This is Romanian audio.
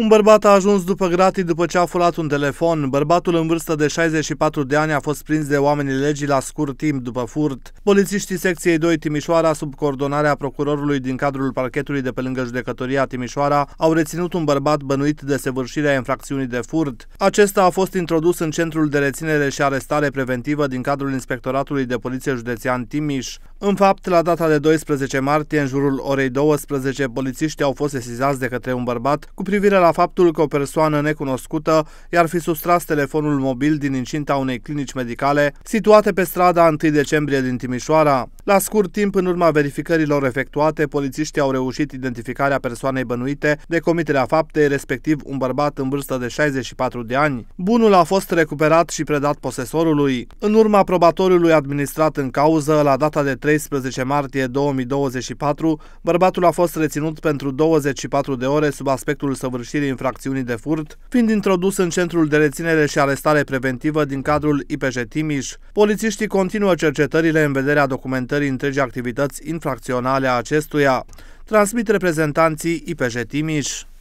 Un bărbat a ajuns după gratii după ce a furat un telefon. Bărbatul în vârstă de 64 de ani a fost prins de oamenii legii la scurt timp după furt. Polițiștii secției 2 Timișoara, sub coordonarea procurorului din cadrul parchetului de pe lângă judecătoria Timișoara, au reținut un bărbat bănuit de săvârșirea infracțiunii de furt. Acesta a fost introdus în centrul de reținere și arestare preventivă din cadrul Inspectoratului de Poliție Județean Timiș. În fapt, la data de 12 martie, în jurul orei 12, polițiștii au fost sesizați de către un bărbat cu privire la faptul că o persoană necunoscută i-ar fi sustras telefonul mobil din incinta unei clinici medicale situate pe strada 1 decembrie din Timișoara. La scurt timp, în urma verificărilor efectuate, polițiștii au reușit identificarea persoanei bănuite de comiterea faptei, respectiv un bărbat în vârstă de 64 de ani. Bunul a fost recuperat și predat posesorului. În urma probatoriului administrat în cauză, la data de 13 martie 2024, bărbatul a fost reținut pentru 24 de ore sub aspectul săvârșirii infracțiunii de furt, fiind introdus în centrul de reținere și arestare preventivă din cadrul IPJ Timiș. Polițiștii continuă cercetările în vederea documentării dezvoltării întregii activități infracționale a acestuia, transmit reprezentanții IPJ Timiș.